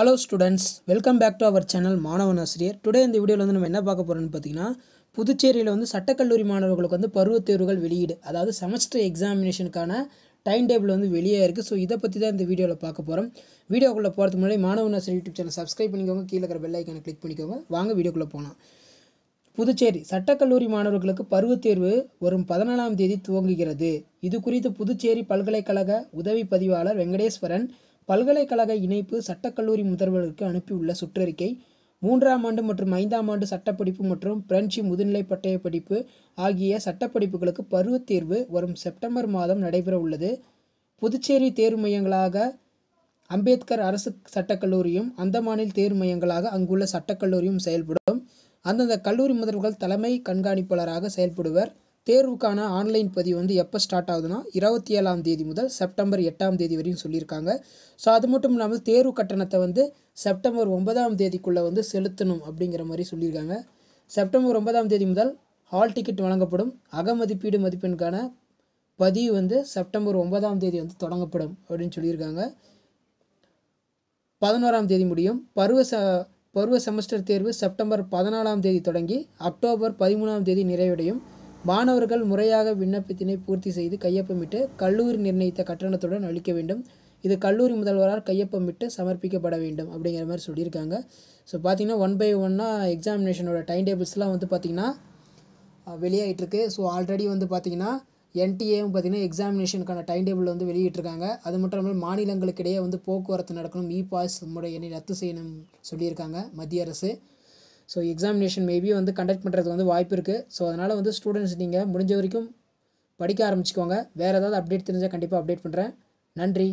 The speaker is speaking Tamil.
hello students welcome back to our channel மாணவன் ஆசிரியர் டுடே இந்த வீடியோவில் வந்து நம்ம என்ன பார்க்க போகிறோம்னு பார்த்தீங்கன்னா புதுச்சேரியில் வந்து சட்டக்கல்லூரி மாணவர்களுக்கு வந்து பருவத் தேர்வுகள் வெளியீடு அதாவது செமஸ்டர் எக்ஸாமினேஷனுக்கான டைம் டேபிள் வந்து வெளியே இருக்குது ஸோ இதை பற்றி தான் இந்த வீடியோவில் பார்க்க போகிறோம் வீடியோக்குள்ளே போகிறதுக்கு முன்னாடி மாணவன் ஆசிரியர் யூடியூப் சேனல் சப்ஸ்கிரைப் பண்ணிக்கோங்க கீழே இருக்கிற பெல் ஐக்கானை கிளிக் பண்ணிக்கோங்க வாங்க வீடியோக்குள்ளே போகலாம் புதுச்சேரி சட்டக்கல்லூரி மாணவர்களுக்கு பருவத் தேர்வு வரும் பதினாலாம் தேதி துவங்குகிறது இது குறித்து புதுச்சேரி பல்கலைக்கழக உதவி பதிவாளர் வெங்கடேஸ்வரன் பல்கலைக்கழக இணைப்பு சட்டக்கல்லூரி முதல்வர்களுக்கு அனுப்பியுள்ள சுற்றறிக்கை மூன்றாம் ஆண்டு மற்றும் ஐந்தாம் ஆண்டு சட்டப்படிப்பு மற்றும் பிரெஞ்சு முதுநிலை பட்டய படிப்பு ஆகிய சட்டப்படிப்புகளுக்கு பருவத் தேர்வு வரும் செப்டம்பர் மாதம் நடைபெற உள்ளது புதுச்சேரி தேர்வு மையங்களாக அம்பேத்கர் அரசு சட்டக்கல்லூரியும் அந்தமானில் தேர்வு மையங்களாக அங்குள்ள சட்டக்கல்லூரியும் செயல்படும் அந்தந்த கல்லூரி முதல்வர்கள் தலைமை கண்காணிப்பாளராக செயல்படுவர் தேர்வுக்கான ஆன்லைன் பதிவு வந்து எப்போ ஸ்டார்ட் ஆகுதுன்னா இருபத்தி ஏழாம் தேதி முதல் செப்டம்பர் எட்டாம் தேதி வரையும் சொல்லியிருக்காங்க ஸோ அது மட்டும் இல்லாமல் தேர்வு கட்டணத்தை வந்து செப்டம்பர் ஒன்பதாம் தேதிக்குள்ளே வந்து செலுத்தணும் அப்படிங்கிற மாதிரி சொல்லியிருக்காங்க செப்டம்பர் ஒன்பதாம் தேதி முதல் ஹால் டிக்கெட் வழங்கப்படும் அகமதிப்பீடு மதிப்பெண்கான பதிவு வந்து செப்டம்பர் ஒன்பதாம் தேதி வந்து தொடங்கப்படும் அப்படின்னு சொல்லியிருக்காங்க பதினோராம் தேதி முடியும் பருவ ச பருவ செமஸ்டர் தேர்வு செப்டம்பர் பதினாலாம் தேதி தொடங்கி அக்டோபர் பதிமூணாம் தேதி நிறைவடையும் மாணவர்கள் முறையாக விண்ணப்பத்தினை பூர்த்தி செய்து கையொப்பமிட்டு கல்லூரி நிர்ணயித்த கட்டணத்துடன் அளிக்க வேண்டும் இது கல்லூரி முதல்வரால் கையொப்பமிட்டு சமர்ப்பிக்கப்பட வேண்டும் அப்படிங்கிற மாதிரி சொல்லியிருக்காங்க ஸோ பார்த்திங்கன்னா ஒன் பை ஒன்னாக எக்ஸாமினேஷனோட டைம் டேபிள்ஸ்லாம் வந்து பார்த்திங்கன்னா வெளியாகிட்டுருக்கு ஸோ ஆல்ரெடி வந்து பார்த்திங்கன்னா என்டிஏவும் பார்த்திங்கன்னா எக்ஸாமினேஷனுக்கான டைம் டேபிள் வந்து வெளியிட்டிருக்காங்க அது மட்டும் இல்லாமல் மாநிலங்களுக்கிடையே வந்து போக்குவரத்து நடக்கணும் இ பாஸ் முறையினை ரத்து செய்யணும் சொல்லியிருக்காங்க மத்திய அரசு ஸோ எக்ஸாமினேஷன் மேபி வந்து கண்டக்ட் பண்ணுறது வந்து வாய்ப்பு இருக்குது ஸோ அதனால் வந்து ஸ்டூடெண்ட்ஸ் நீங்கள் முடிஞ்ச வரைக்கும் படிக்க ஆரம்பிச்சிக்கோங்க வேறு ஏதாவது அப்டேட் தெரிஞ்சால் கண்டிப்பாக அப்டேட் பண்ணுறேன் நன்றி